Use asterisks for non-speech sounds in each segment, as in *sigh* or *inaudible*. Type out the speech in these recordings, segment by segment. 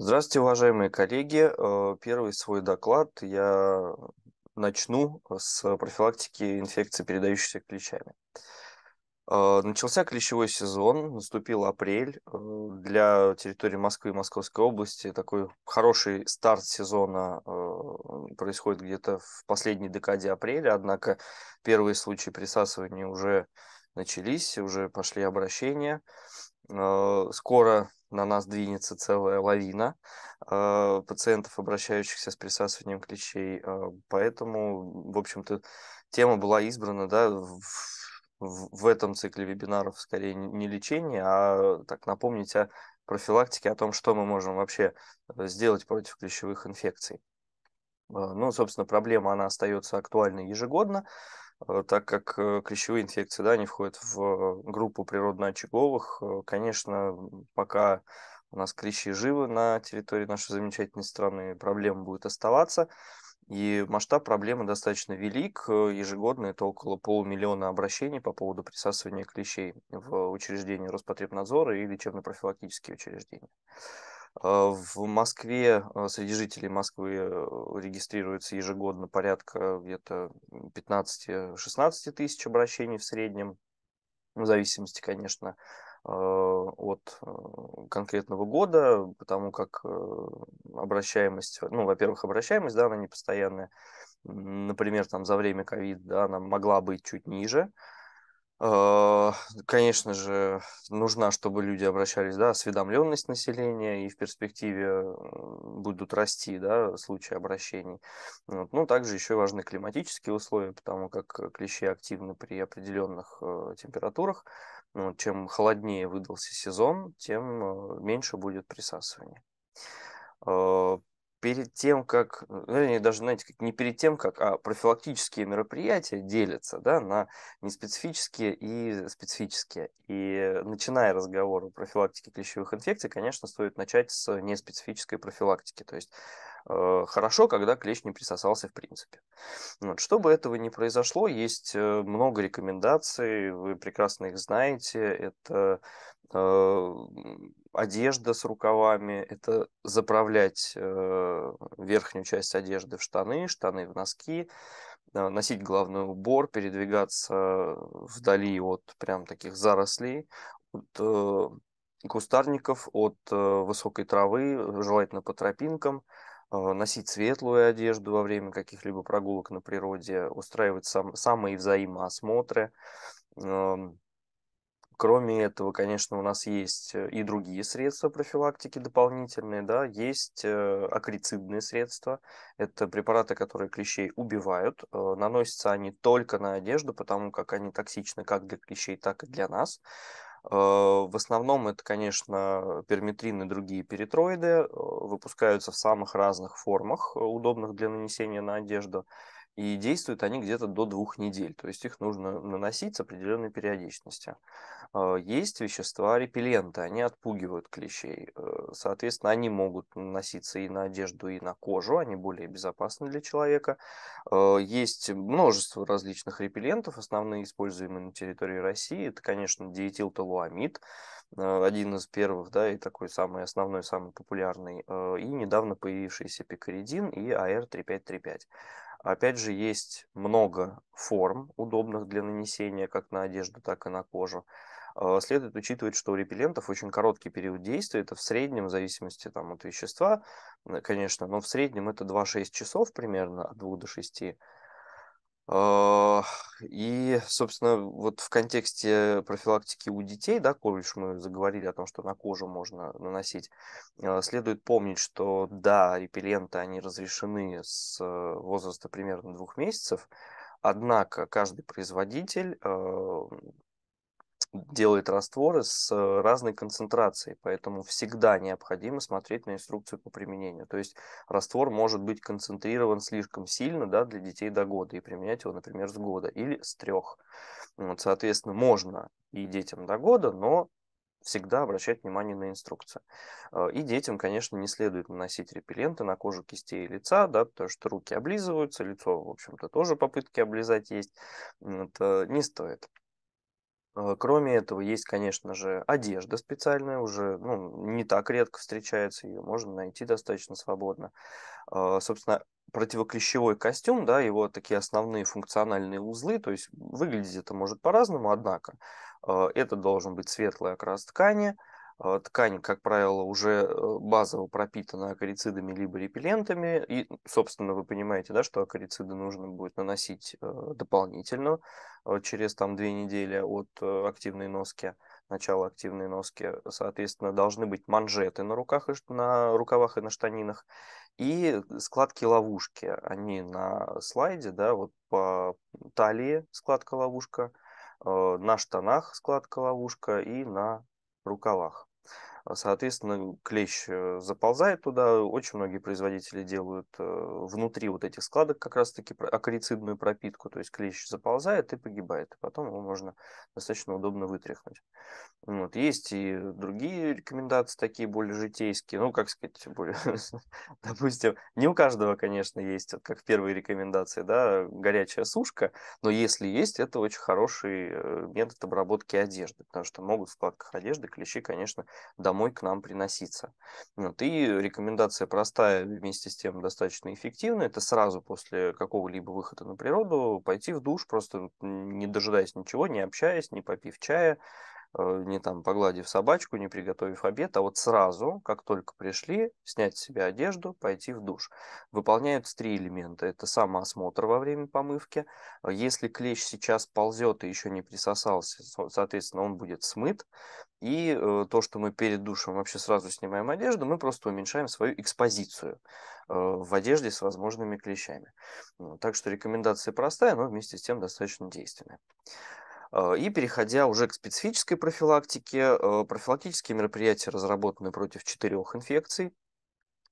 Здравствуйте, уважаемые коллеги. Э, первый свой доклад я начну с профилактики инфекции, передающихся клещами. Э, начался клещевой сезон, наступил апрель. Э, для территории Москвы и Московской области такой хороший старт сезона происходит где-то в последней декаде апреля, однако первые случаи присасывания уже начались, уже пошли обращения. Скоро на нас двинется целая лавина э, пациентов, обращающихся с присасыванием клещей. Э, а, поэтому, в общем-то, тема была избрана, да, в, в этом цикле вебинаров скорее не лечение, а так напомнить о профилактике, о том, что мы можем вообще э, сделать против клещевых инфекций. А, ну, собственно, проблема, она остается актуальной ежегодно. Э, так как э, клещевые инфекции, да, они входят в э, группу природно-очаговых. Конечно, пока у нас клещи живы на территории нашей замечательной страны, проблема будет оставаться. И масштаб проблемы достаточно велик. Ежегодно это около полумиллиона обращений по поводу присасывания клещей в учреждения Роспотребнадзора и лечебно-профилактические учреждения. А, в Москве а, среди жителей Москвы э, регистрируется ежегодно порядка где-то 15-16 тысяч обращений в среднем, в зависимости, конечно, э, от э, конкретного года, потому как обращаемость, ну, во-первых, обращаемость, да, она непостоянная, Например, там за время ковида да, она могла быть чуть ниже, Э, конечно же, нужна, чтобы люди обращались, да, осведомленность населения, и в перспективе будут расти, да, случаи обращений. Вот. Ну, также еще важны климатические условия, потому как клещи активны при определенных э, температурах. Ну, чем холоднее выдался сезон, тем э, меньше будет присасывания перед тем, как, ну, вернее, даже, знаете, как не перед тем, как, а профилактические мероприятия делятся да, на неспецифические и специфические. И э, начиная разговор о профилактике клещевых инфекций, конечно, стоит начать с неспецифической профилактики. То есть Э, хорошо, когда клещ не присосался в принципе. Вот. Чтобы этого не произошло, есть э, много рекомендаций, вы прекрасно их знаете. Это э, одежда с рукавами, это заправлять э, верхнюю часть одежды в штаны, штаны в носки, э, носить головной убор, передвигаться вдали от прям таких зарослей, от э, кустарников, от высокой травы, желательно по тропинкам – Э, носить светлую одежду во время каких-либо прогулок на природе, устраивать сам, самые взаимоосмотры. Кроме этого, конечно, у нас есть э, и другие средства профилактики дополнительные, да, есть э, акрицидные средства, это препараты, которые клещей убивают, наносятся они только на одежду, потому как они токсичны как для клещей, так и для нас, Э, в основном это, конечно, перметрин и другие перитроиды, э, выпускаются в самых разных формах, э, удобных для нанесения на одежду. И действуют они где-то до двух недель, то есть их нужно наносить с определенной периодичностью. Э, есть вещества репелленты, они отпугивают клещей. Э, соответственно, они могут наноситься и на одежду, и на кожу, они более безопасны для человека. Э, есть множество различных репеллентов, основные используемые на территории России. Это, конечно, диетилтолуамид, один из первых, да, и такой самый основной, самый популярный, и недавно появившийся пикоридин и АР-3535. Опять же, есть много форм, удобных для нанесения как на одежду, так и на кожу. Э, следует учитывать, что у репеллентов очень короткий период действия, это в среднем, в зависимости там, от вещества, конечно, но в среднем это 2-6 часов примерно, от 2 до 6. А, и, собственно, вот в контексте профилактики у детей, да, коль уж мы заговорили о том, что на кожу можно наносить, а, следует помнить, что да, репелленты, они разрешены с э, возраста примерно двух месяцев, однако каждый производитель а, делает растворы с э, разной концентрацией, поэтому всегда необходимо смотреть на инструкцию по применению. То есть раствор может быть концентрирован слишком сильно да, для детей до года и применять его, например, с года или с трех. Вот, соответственно, можно и детям до года, но всегда обращать внимание на инструкцию. Э, и детям, конечно, не следует наносить репелленты на кожу кистей и лица, да, потому что руки облизываются, лицо, в общем-то, тоже попытки облизать есть. Это не стоит. А, кроме этого, есть, конечно же, одежда специальная, уже ну, не так редко встречается, ее можно найти достаточно свободно. А, собственно, противоклещевой костюм, да, его такие основные функциональные узлы, то есть выглядеть это может по-разному, однако а, это должен быть светлый окрас ткани, а, ткань, как правило, уже э, базово пропитана акарицидами либо репеллентами. И, собственно, вы понимаете, да, что акарициды нужно будет наносить э, дополнительно э, через там две недели от активной носки, начала активной носки. Соответственно, должны быть манжеты на руках, и на рукавах и на штанинах. И складки-ловушки, они на слайде, да, вот по талии складка-ловушка, на штанах складка-ловушка и на рукавах. Соответственно, клещ э, заползает туда. Очень многие производители делают э, внутри вот этих складок как раз-таки акарицидную пропитку. То есть клещ заползает и погибает. и Потом его можно достаточно удобно вытряхнуть. Вот. Есть и другие рекомендации, такие более житейские. Ну, как сказать, более... *laughs* Допустим, не у каждого, конечно, есть, вот как первые рекомендации, да, горячая сушка. Но если есть, это очень хороший э, метод обработки одежды. Потому что могут в складках одежды клещи, конечно, домой самой к нам приноситься. Вот. И рекомендация простая, вместе с тем достаточно эффективная, это сразу после какого-либо выхода на природу пойти в душ, просто не дожидаясь ничего, не общаясь, не попив чая, Э, не там погладив собачку, не приготовив обед, а вот сразу, как только пришли, снять с себя одежду, пойти в душ. Выполняются три элемента. Это самоосмотр во время помывки. Э, если клещ сейчас ползет и еще не присосался, соответственно, он будет смыт. И э, то, что мы перед душем вообще сразу снимаем одежду, мы просто уменьшаем свою экспозицию в одежде с возможными клещами. Ну, так что рекомендация простая, но вместе с тем достаточно действенная. А, и переходя уже к специфической профилактике, э, профилактические мероприятия разработаны против четырех инфекций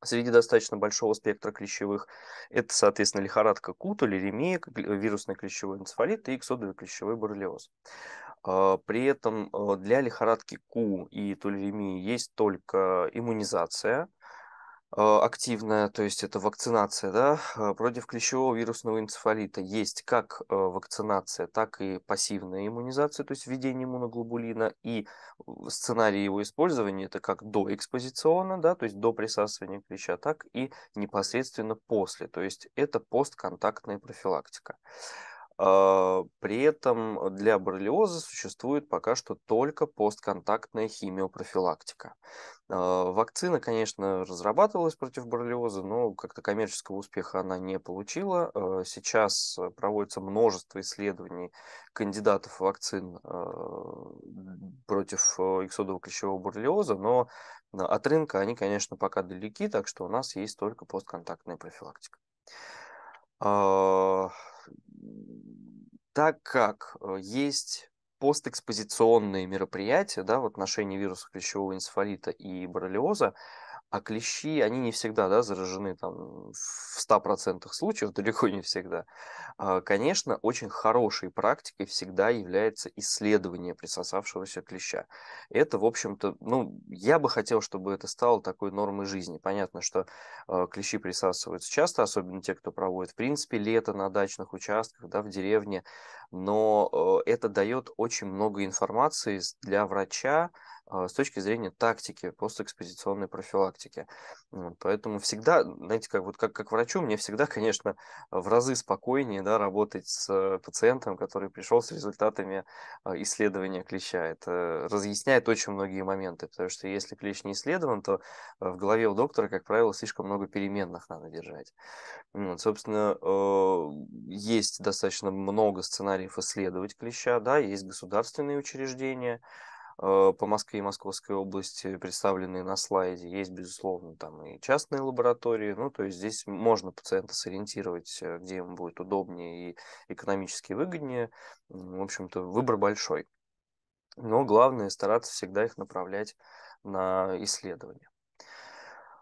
среди достаточно большого спектра клещевых. Это, соответственно, лихорадка кута, лиремия, э, вирусный клещевой энцефалит и эксодовый клещевой боррелиоз. А, при этом э, для лихорадки Ку и тулеремии есть только иммунизация, а, активная, то есть это вакцинация, да, а, против клещевого вирусного энцефалита есть как э, вакцинация, так и пассивная иммунизация, то есть введение иммуноглобулина, и э, сценарий его использования это как доэкспозиционно, да, то есть до присасывания клеща, так и непосредственно после, то есть это постконтактная профилактика. А, при этом для боррелиоза существует пока что только постконтактная химиопрофилактика. А, вакцина, конечно, разрабатывалась против боррелиоза, но как-то коммерческого успеха она не получила. А, сейчас э, проводится множество исследований кандидатов вакцин против иксодового э, клещевого боррелиоза, но э, от рынка они, конечно, пока далеки, так что у нас есть только постконтактная профилактика так как э, есть постэкспозиционные мероприятия да, в отношении вирусов клещевого энцефалита и боррелиоза, а клещи, они не всегда да, заражены там, в 100% случаев, *laughs* далеко не всегда. А, конечно, очень хорошей практикой всегда является исследование присосавшегося клеща. Это, в общем-то, ну, я бы хотел, чтобы это стало такой нормой жизни. Понятно, что а, клещи присасываются часто, особенно те, кто проводит, в принципе, лето на дачных участках, да, в деревне, но э, это дает очень много информации для врача, а, с точки зрения тактики постэкспозиционной профилактики. Поэтому всегда, знаете, как, вот как, как врачу, мне всегда, конечно, в разы спокойнее да, работать с э, пациентом, который пришел с результатами а, исследования клеща. Это разъясняет очень многие моменты, потому что если клещ не исследован, то э, в голове у доктора, как правило, слишком много переменных надо держать. Вот, собственно, э, есть достаточно много сценариев исследовать клеща, да, есть государственные учреждения, Э, по Москве и Московской области представлены на слайде. Есть, безусловно, там и частные лаборатории. Ну, то есть здесь можно пациента сориентировать, э, где ему будет удобнее и экономически выгоднее. В общем-то, выбор большой. Но главное стараться всегда их направлять на исследования.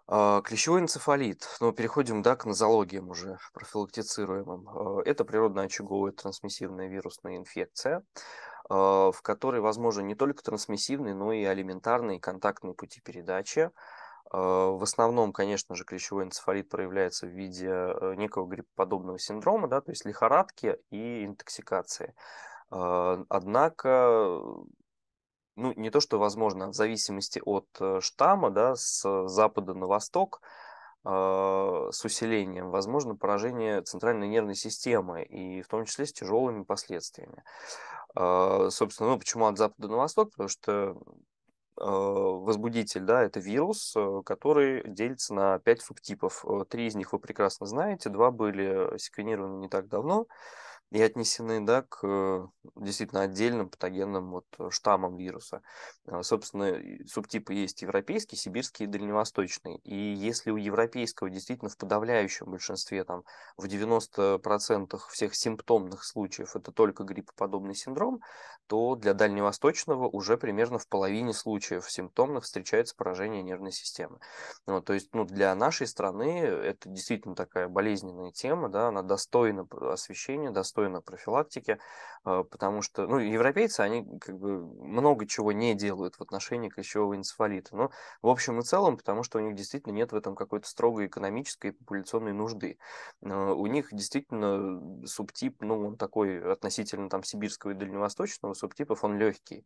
А, клещевой энцефалит, но ну, переходим да, к нозологиям уже профилактицируемым. Э, это природно-очаговая трансмиссивная вирусная инфекция. А, в которой возможно не только трансмиссивные, но и алиментарные контактные пути передачи. А, в основном, конечно же, клещевой энцефалит проявляется в виде э, некого грипподобного синдрома, да, то есть лихорадки и интоксикации. А, однако, ну, не то, что возможно, в зависимости от э, штамма, да, с запада на восток, с усилением, возможно поражение центральной нервной системы, и в том числе с тяжелыми последствиями. А, собственно, ну, почему от запада на восток? Потому что а, возбудитель, да, это вирус, э, который делится на пять субтипов. Э, три из них вы прекрасно знаете, два были секвенированы не так давно и отнесены да, к э, действительно отдельным патогенным вот э, штаммам вируса. Э, собственно, субтипы есть европейский, сибирский и дальневосточный. И если у европейского действительно в подавляющем большинстве, там, в 90% всех симптомных случаев это только гриппоподобный синдром, то для дальневосточного уже примерно в половине случаев симптомных встречается поражение нервной системы. Ну, то есть ну, для нашей страны это действительно такая болезненная тема, да, она достойна освещения, достойна достойна профилактики, а, потому что, ну, европейцы, они как бы много чего не делают в отношении клещевого энцефалита, но ну, в общем и целом, потому что у них действительно нет в этом какой-то строгой экономической и популяционной нужды. У них действительно субтип, ну, он такой относительно там сибирского и дальневосточного субтипов, он легкий.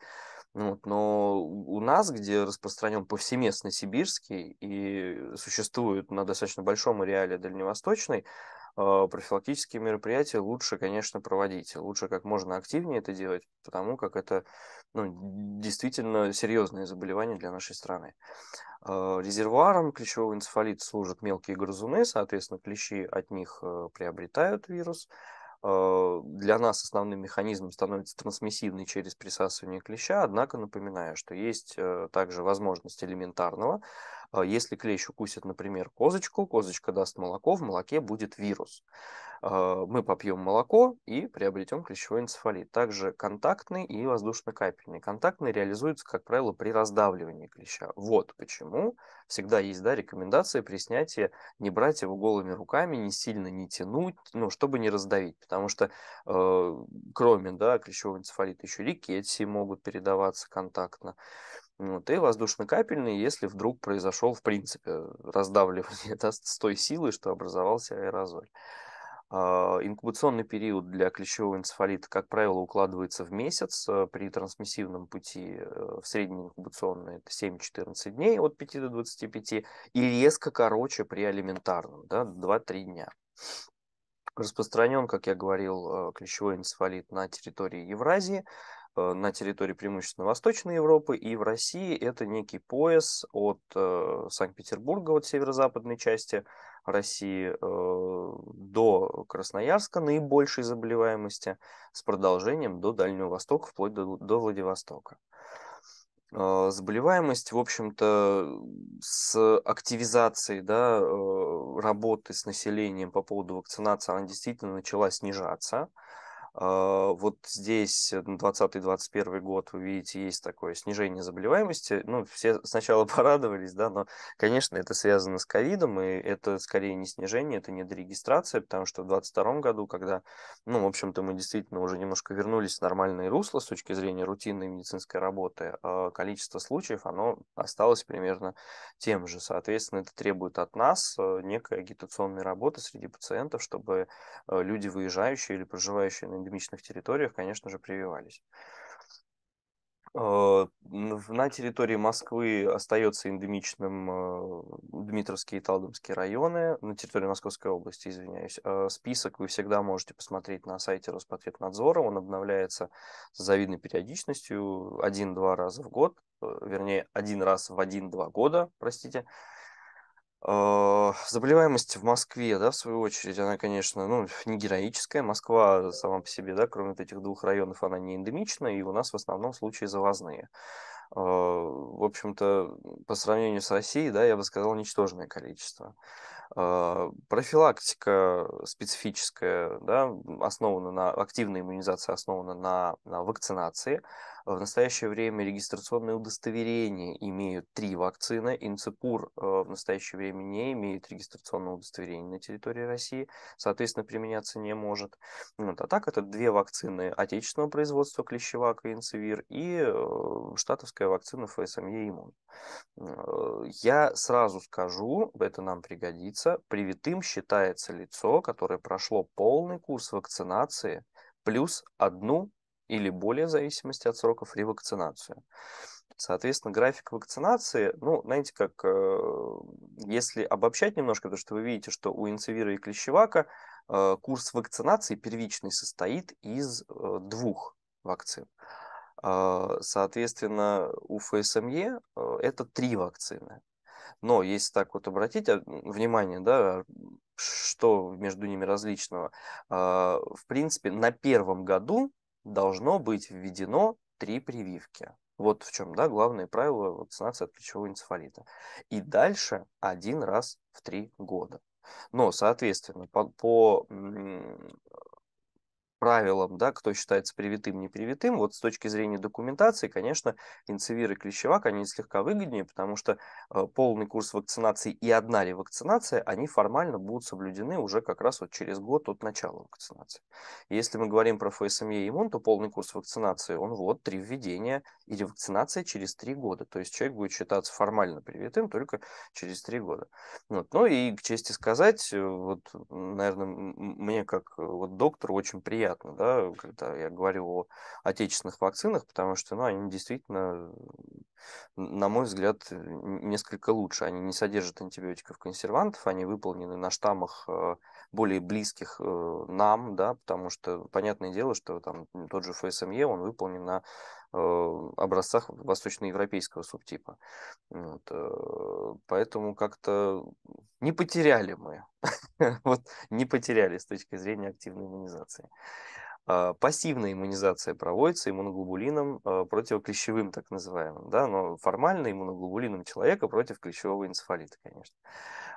Ну вот, но у нас, где распространен повсеместно сибирский и существует на достаточно большом ареале дальневосточный, а, профилактические мероприятия лучше, конечно, проводить, лучше как можно активнее это делать, потому как это ну, действительно серьезное заболевание для нашей страны. А, резервуаром клещевого энцефалита служат мелкие грызуны, соответственно, клещи от них э, приобретают вирус. А, для нас основным механизмом становится трансмиссивный через присасывание клеща, однако напоминаю, что есть э, также возможность элементарного а, если клещ укусит, например, козочку, козочка даст молоко, в молоке будет вирус. А, мы попьем молоко и приобретем клещевой энцефалит. Также контактный и воздушно-капельный. Контактный реализуется, как правило, при раздавливании клеща. Вот почему всегда есть да, рекомендация при снятии не брать его голыми руками, не сильно не тянуть, ну, чтобы не раздавить. Потому что э, кроме да, клещевого энцефалита еще рикетсии могут передаваться контактно вот, и воздушно-капельный, если вдруг произошел, в принципе, раздавливание *laughs* да, с той силой, что образовался аэрозоль. А, инкубационный период для клещевого энцефалита, как правило, укладывается в месяц. Э, при трансмиссивном пути э, в средний инкубационный это 7-14 дней от 5 до 25 и резко короче при алиментарном, да, 2-3 дня. Распространен, как я говорил, э, клещевой энцефалит на территории Евразии. Э, на территории преимущественно Восточной Европы, и в России это некий пояс от э, Санкт-Петербурга, вот северо-западной части России э, до Красноярска, наибольшей заболеваемости, с продолжением до Дальнего Востока, вплоть до, до Владивостока. Заболеваемость, в общем-то, с активизацией да, работы с населением по поводу вакцинации, она действительно начала снижаться. А, вот здесь э, на 2020-2021 год, вы видите, есть такое снижение заболеваемости. Ну, все сначала *laughs* порадовались, да, но, конечно, это связано с ковидом, и это скорее не снижение, это не дорегистрация, потому что в 2022 году, когда, ну, в общем-то, мы действительно уже немножко вернулись в нормальные русла с точки зрения рутинной медицинской работы, а количество случаев, оно осталось примерно тем же. Соответственно, это требует от нас э, некой агитационной работы среди пациентов, чтобы э, люди, выезжающие или проживающие на эндемичных территориях, конечно же, прививались. Э, на территории Москвы остается эндемичным э, Дмитровские и Талдомские районы, на территории Московской области, извиняюсь. Э, список вы всегда можете посмотреть на сайте Роспотребнадзора, он обновляется с завидной периодичностью один-два раза в год, вернее, один раз в один-два года, простите, Э, заболеваемость в Москве, да, в свою очередь, она, конечно, ну, не героическая. Москва сама по себе, да, кроме этих двух районов, она не эндемична, и у нас в основном случаи завозные. Э, в общем-то, по сравнению с Россией, да, я бы сказал, ничтожное количество. А, профилактика специфическая, да, основана на активная иммунизация основана на, на вакцинации. В настоящее время регистрационные удостоверения имеют три вакцины. Инцепур а, в настоящее время не имеет регистрационного удостоверения на территории России, соответственно, применяться не может. Вот. А так это две вакцины отечественного производства клещевак и инцевир и э, штатовская вакцина ФСМЕ иммун. Э, я сразу скажу, это нам пригодится, лица, привитым считается лицо, которое прошло полный курс вакцинации плюс одну или более в зависимости от сроков ревакцинацию. Соответственно, график вакцинации, ну, знаете, как, э, если обобщать немножко, то что вы видите, что у инцевира и клещевака э, курс вакцинации первичный состоит из э, двух вакцин. Э, соответственно, у ФСМЕ э, это три вакцины. Но если так вот обратить а, внимание, да, что между ними различного, а, в принципе, на первом году должно быть введено три прививки. Вот в чем, да, главное правило вакцинации от ключевого энцефалита. И дальше один раз в три года. Но, соответственно, по, по правилам, да, кто считается привитым, непривитым, вот с точки зрения документации, конечно, инцевир и клещевак, они слегка выгоднее, потому что э, полный курс вакцинации и одна ли вакцинация, они формально будут соблюдены уже как раз вот через год от начала вакцинации. Если мы говорим про ФСМЕ иммун, то полный курс вакцинации, он вот три введения или вакцинация через три года, то есть человек будет считаться формально привитым только через три года. Вот. Ну и к чести сказать, э, вот, наверное, мне как э, вот доктор очень приятно приятно, да, когда я говорю о отечественных вакцинах, потому что, ну, они действительно, на мой взгляд, э, несколько лучше. Они не содержат антибиотиков, консервантов, они выполнены на штаммах э, более близких э, нам, да, потому что понятное дело, что там тот же ФСМЕ, он выполнен на Э, образцах восточноевропейского субтипа. Вот. Э, поэтому как-то не потеряли мы. *laughs* вот не потеряли с точки зрения активной иммунизации. А, пассивная иммунизация проводится иммуноглобулином э, противоклещевым, так называемым, да, но формально иммуноглобулином человека против клещевого энцефалита, конечно.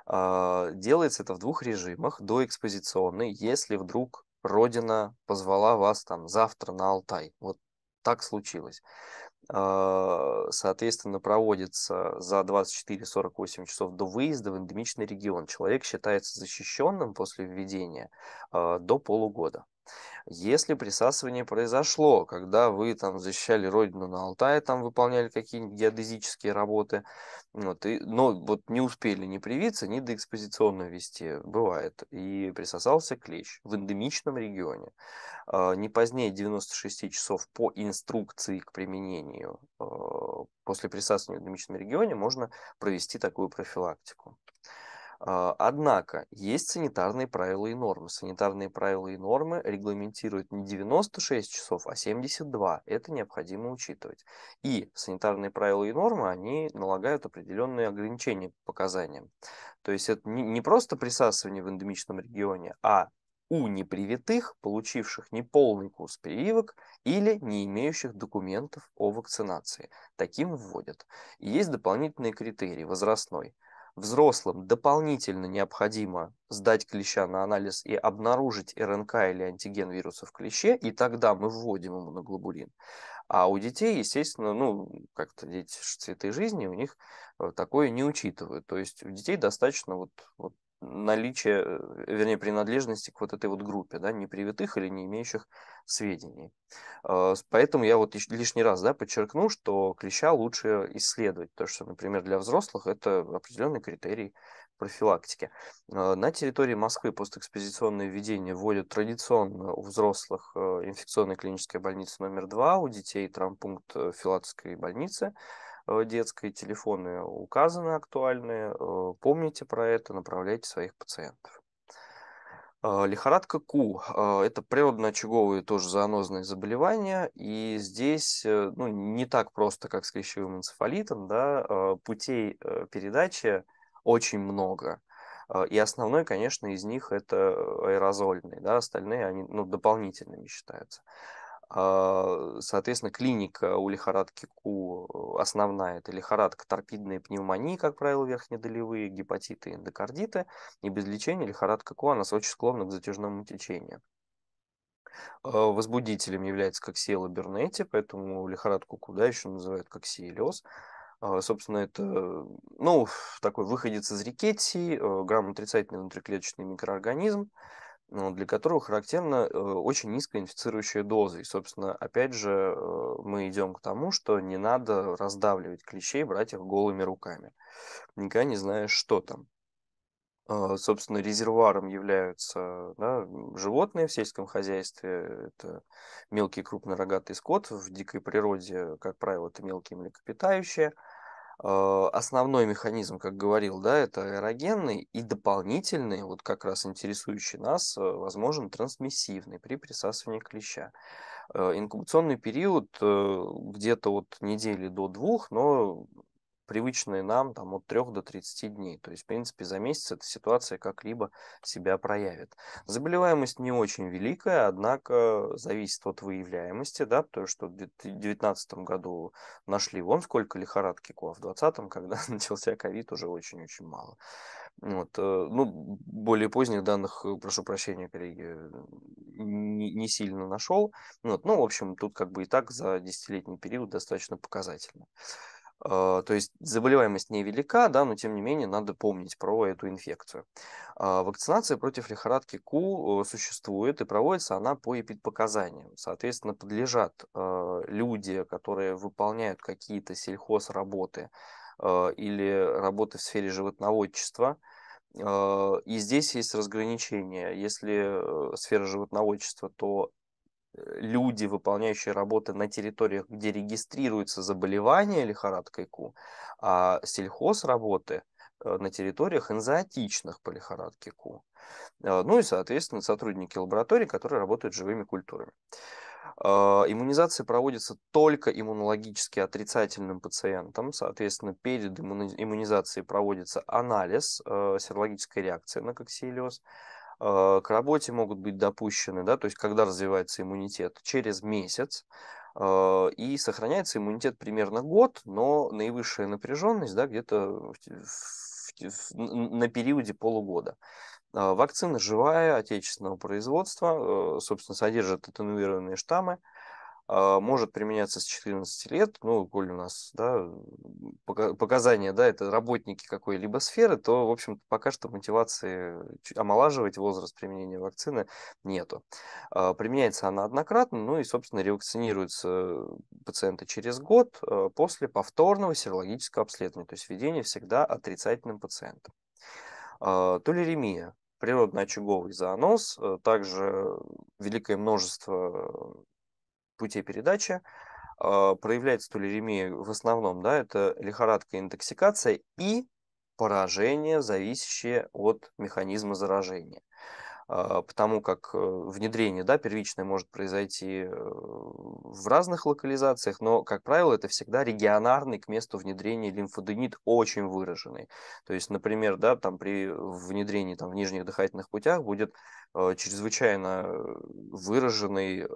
А, делается это в двух режимах, доэкспозиционный, если вдруг Родина позвала вас там завтра на Алтай. Вот так случилось. А, соответственно, проводится за 24-48 часов до выезда в эндемичный регион. Человек считается защищенным после введения а, до полугода. Если присасывание произошло, когда вы там защищали родину на Алтае, там выполняли какие-нибудь геодезические работы, вот, и, но вот не успели не привиться, ни доэкспозиционно ввести, бывает, и присосался клещ в эндемичном регионе. А, не позднее 96 часов по инструкции к применению а, после присасывания в эндемичном регионе можно провести такую профилактику. А, однако есть санитарные правила и нормы. Санитарные правила и нормы регламентируют не 96 часов, а 72. Это необходимо учитывать. И санитарные правила и нормы, они налагают определенные ограничения по показаниям. То есть это не просто присасывание в эндемичном регионе, а у непривитых, получивших неполный курс прививок или не имеющих документов о вакцинации. Таким вводят. И есть дополнительные критерии возрастной – Взрослым дополнительно необходимо сдать клеща на анализ и обнаружить РНК или антиген вируса в клеще, и тогда мы вводим ему на глобулин. А у детей, естественно, ну, как-то дети цветы жизни, у них э, такое не учитывают. То есть у детей достаточно вот, вот наличие, э, вернее, принадлежности к вот этой вот группе, да, непривитых или не имеющих сведений. А, поэтому я вот лишний раз, да, подчеркну, что клеща лучше исследовать, потому что, например, для взрослых это определенный критерий профилактики. А, на территории Москвы постэкспозиционное введение вводят традиционно у взрослых э, инфекционной клиническая больница номер два, у детей травмпункт э, Филатовской больницы, Э, детской, телефоны указаны актуальные. Э, помните про это, направляйте своих пациентов. Э, лихорадка Ку – это природно-очаговые тоже зоонозные заболевания, и здесь ну, не так просто, как с клещевым энцефалитом, да, путей передачи очень много. И основной, конечно, из них это аэрозольные, да, остальные они ну, дополнительными считаются. А, соответственно, клиника у лихорадки Ку э, основная – это лихорадка, торпидные пневмонии, как правило, верхнедолевые, гепатиты, эндокардиты. И без лечения лихорадка Q, она очень склонна к затяжному течению. А, возбудителем является коксиэла бернетти, поэтому лихорадку куда еще называют коксиэлез. А, собственно, это, ну, такой выходец из рикетти, э, грамотрицательный внутриклеточный микроорганизм, ну, для которого характерна э, очень низкая инфицирующая доза. И, собственно, опять же, э, мы идем к тому, что не надо раздавливать клещей, брать их голыми руками. Никогда не знаешь, что там. А, собственно, резервуаром являются да, животные в сельском хозяйстве. Это мелкий крупнорогатый скот. В дикой природе, как правило, это мелкие млекопитающие – Э, основной механизм, как говорил, да, это аэрогенный и дополнительный, вот как раз интересующий нас, э, возможен трансмиссивный при присасывании клеща. Э, инкубационный период где-то от недели до двух, но привычные нам там, от 3 до 30 дней. То есть, в принципе, за месяц эта ситуация как-либо себя проявит. Заболеваемость не очень великая, однако зависит от выявляемости, да, потому что в 2019 году нашли вон сколько лихорадки КОА, в 2020, *laughs* когда начался ковид, уже очень-очень мало. Вот. Э, ну, более поздних данных, э, прошу прощения, коллеги, э, не, не сильно нашел. Вот. Ну, в общем, тут как бы и так за десятилетний период достаточно показательно. А, то есть заболеваемость невелика, да, но тем не менее надо помнить про эту инфекцию. А, вакцинация против лихорадки ку э, существует и проводится она по эпидпоказаниям. Соответственно, подлежат э, люди, которые выполняют какие-то сельхозработы э, или работы в сфере животноводчества, и здесь есть разграничение. Если сфера животноводчества, то Э, люди, выполняющие работы на территориях, где регистрируется заболевание лихорадкой Ку, а сельхозработы э, на территориях энзоотичных по лихорадке Ку. Э, ну и, соответственно, сотрудники лаборатории, которые работают живыми культурами. Иммунизация проводится только иммунологически отрицательным пациентам. Соответственно, перед иммунизацией проводится анализ серологической реакции на коксилиоз. Э, к работе могут быть допущены, да, то есть когда развивается иммунитет, через месяц, э, и сохраняется иммунитет примерно год, но наивысшая напряженность да, где-то на периоде полугода. Э, вакцина живая, отечественного производства, собственно, содержит атенуированные штаммы, а, может применяться с 14 лет, ну, коль у нас да, показания, да, это работники какой-либо сферы, то, в общем пока что мотивации э, омолаживать возраст применения вакцины нету. А, применяется она однократно, ну и, собственно, ревакцинируются пациенты через год а, после повторного серологического обследования, то есть введение всегда отрицательным пациентам. Толеремия природно-очаговый зооноз, также великое множество путей передачи а, проявляется тулеремия в основном, да, это лихорадка, интоксикация и поражение, зависящее от механизма заражения. А, потому как э, внедрение да, первичное может произойти э, в разных локализациях, но, как правило, это всегда регионарный к месту внедрения лимфоденит очень выраженный. То есть, например, да, там при внедрении там, в нижних дыхательных путях будет э, чрезвычайно выраженный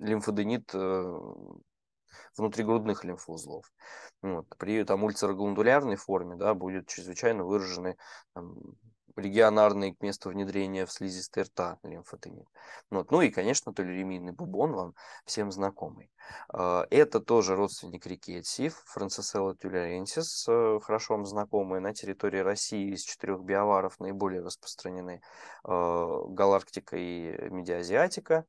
лимфоденит э, внутригрудных лимфоузлов. Вот. При там, ульцерогондулярной форме да, будет чрезвычайно выражены там, легионарные к месту внедрения в слизистый рта лимфотенин. Вот. Ну и, конечно, толеремийный бубон вам всем знакомый. А, это тоже родственник рикетсив Эдсиф, тюляренсис, э, хорошо вам знакомые на территории России из четырех биоваров наиболее распространены а, Галарктика и Медиазиатика.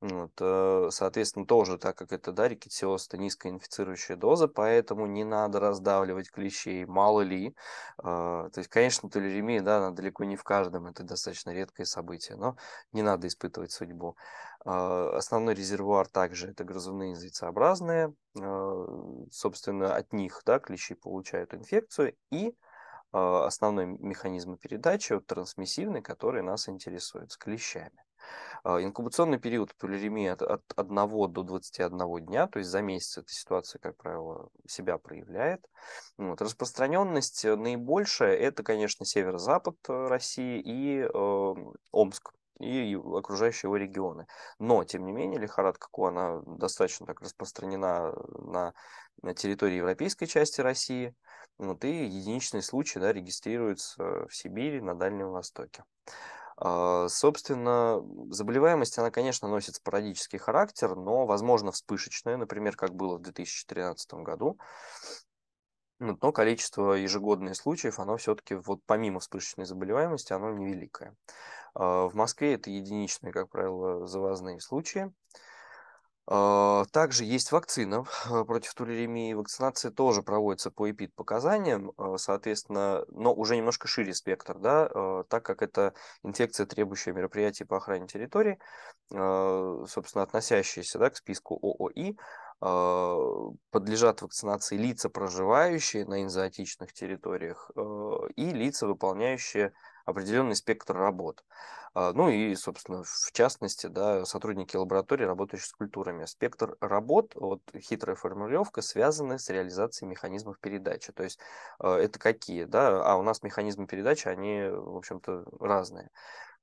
Вот, э, соответственно, тоже, так как это да, рикетиоз, это инфицирующая доза, поэтому не надо раздавливать клещей, мало ли. А, то есть, конечно, тулеремия, да, надо далеко не в каждом, это достаточно редкое событие, но не надо испытывать судьбу. А, основной резервуар также это грызуны яйцеобразные, а, собственно, от них да, клещи получают инфекцию и а, основной механизм передачи трансмиссивный, который нас интересует с клещами. А, инкубационный период плюреремии от, от 1 до 21 дня, то есть за месяц эта ситуация, как правило, себя проявляет. Ну вот. Распространенность э, наибольшая – это, конечно, северо-запад э, России и э, Омск и окружающие его регионы. Но, тем не менее, лихорадка Ку, она достаточно так распространена э, на, на территории европейской части России. Вот, и единичные случаи да, регистрируются в Сибири, на Дальнем Востоке. А, собственно, заболеваемость, она, конечно, носит спорадический характер, но, возможно, вспышечная, например, как было в 2013 году. Ну, но количество ежегодных случаев, оно все-таки, вот помимо вспышечной заболеваемости, оно невеликое. А, в Москве это единичные, как правило, завозные случаи. А, также есть вакцина а, против тулеремии. Вакцинация тоже проводится по эпид-показаниям, а, соответственно, но уже немножко шире спектр, да, так как это инфекция, требующая мероприятий по охране территории, собственно, относящаяся да, к списку ООИ, подлежат вакцинации лица, проживающие на инзоотичных территориях, и лица, выполняющие определенный спектр работ. А, ну и, собственно, в частности, да, сотрудники лаборатории, работающие с культурами. Спектр работ, вот хитрая формулировка, связаны с реализацией механизмов передачи. То есть а, это какие, да, а у нас механизмы передачи, они, в общем-то, разные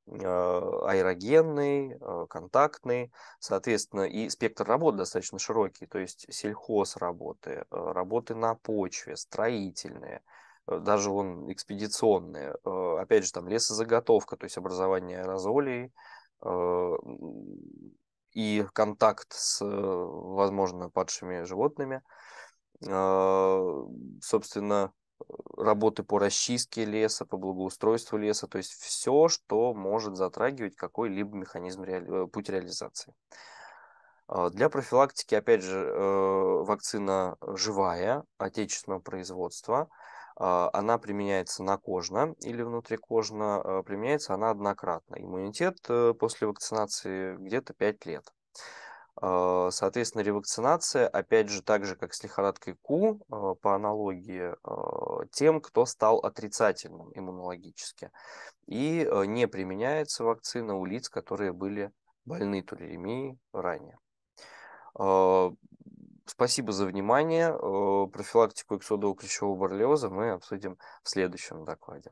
а, аэрогенный, контактный, соответственно, и спектр работ достаточно широкий, то есть сельхоз работы, работы на почве, строительные – Э, даже он экспедиционные, э, опять же, там лесозаготовка, то есть образование аэрозолей э, и контакт с, возможно, падшими животными, собственно, работы по расчистке леса, по благоустройству леса, то есть все, что может затрагивать какой-либо механизм, реали... путь реализации. Для профилактики, опять же, вакцина живая, отечественного производства – а, она применяется накожно или внутрикожно, а, применяется она однократно. Иммунитет э, после вакцинации где-то 5 лет. А, соответственно, ревакцинация, опять же, так же, как с лихорадкой Ку, по аналогии, тем, кто стал отрицательным иммунологически. И не применяется вакцина у лиц, которые были больны тулеремией ранее. Спасибо за внимание. Э, профилактику эксодового клещевого боррелиоза мы обсудим в следующем докладе.